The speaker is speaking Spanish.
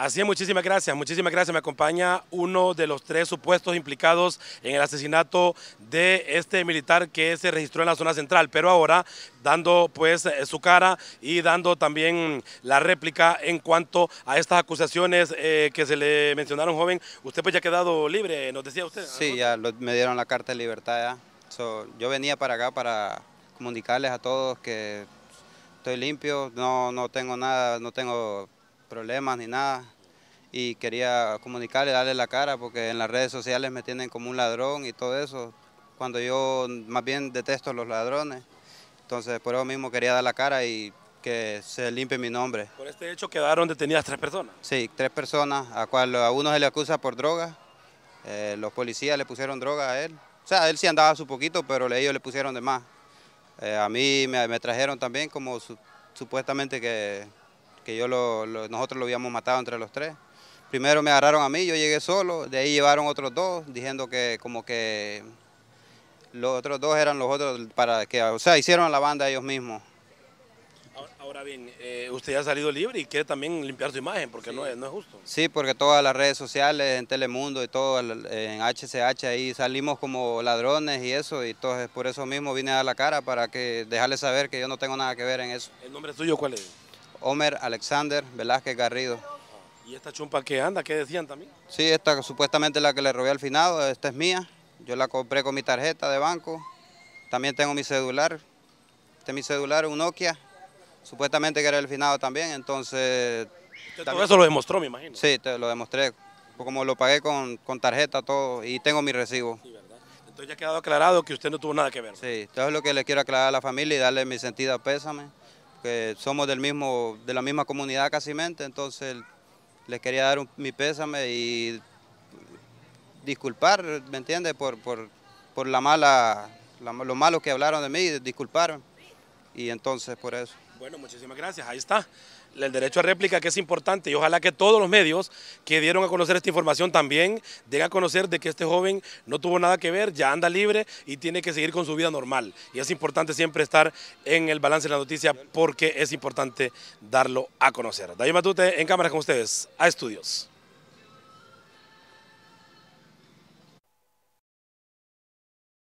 Así es, muchísimas gracias, muchísimas gracias. Me acompaña uno de los tres supuestos implicados en el asesinato de este militar que se registró en la zona central, pero ahora dando pues eh, su cara y dando también la réplica en cuanto a estas acusaciones eh, que se le mencionaron, joven. Usted pues ya ha quedado libre, nos decía usted. Sí, ya me dieron la carta de libertad yo venía para acá para comunicarles a todos que estoy limpio, no, no tengo nada, no tengo problemas ni nada. Y quería comunicarle, darle la cara, porque en las redes sociales me tienen como un ladrón y todo eso, cuando yo más bien detesto a los ladrones. Entonces, por eso mismo quería dar la cara y que se limpie mi nombre. Por este hecho quedaron detenidas tres personas. Sí, tres personas, a cual a uno se le acusa por droga. Eh, los policías le pusieron droga a él. O sea, él sí andaba su poquito, pero ellos le pusieron de más. Eh, a mí me, trajeron también como supuestamente que que yo lo, nosotros lo habíamos matado entre los tres. Primero me agarraron a mí, yo llegué solo, de ahí llevaron otros dos, diciendo que como que los otros dos eran los otros para que, o sea, hicieron la banda ellos mismos. Ahora bien, eh, usted ya ha salido libre y quiere también limpiar su imagen, porque no, es, no justo. Sí, porque todas las redes sociales, en Telemundo y todo, en HCH, ahí salimos como ladrones y eso, y entonces por eso mismo vine a dar la cara, para que dejarle saber que yo no tengo nada que ver en eso. ¿El nombre tuyo cuál es? Homer Alexander Velázquez Garrido. ¿Y esta chumpa qué anda? ¿Qué decían también? Sí, esta supuestamente la que le robé al finado, esta es mía. Yo la compré con mi tarjeta de banco. También tengo mi celular. Este es mi celular, un Nokia. Supuestamente que era el finado también, entonces... todo eso lo demostró, me imagino. Sí, te lo demostré. Como lo pagué con, con tarjeta, todo, y tengo mi recibo. Sí, ¿verdad? Entonces ya ha quedado aclarado que usted no tuvo nada que ver. Sí, Todo es lo que le quiero aclarar a la familia y darle mi sentido pésame que somos del mismo, de la misma comunidad casi mente, entonces les quería dar mi pésame y disculpar, ¿me entiendes? Por, por, por, la mala, lo malo que hablaron de mí, disculparon. Y entonces por eso. Bueno, muchísimas gracias, ahí está el derecho a réplica que es importante y ojalá que todos los medios que dieron a conocer esta información también den a conocer de que este joven no tuvo nada que ver, ya anda libre y tiene que seguir con su vida normal. Y es importante siempre estar en el balance de la noticia porque es importante darlo a conocer. David Matute en cámara con ustedes, a estudios.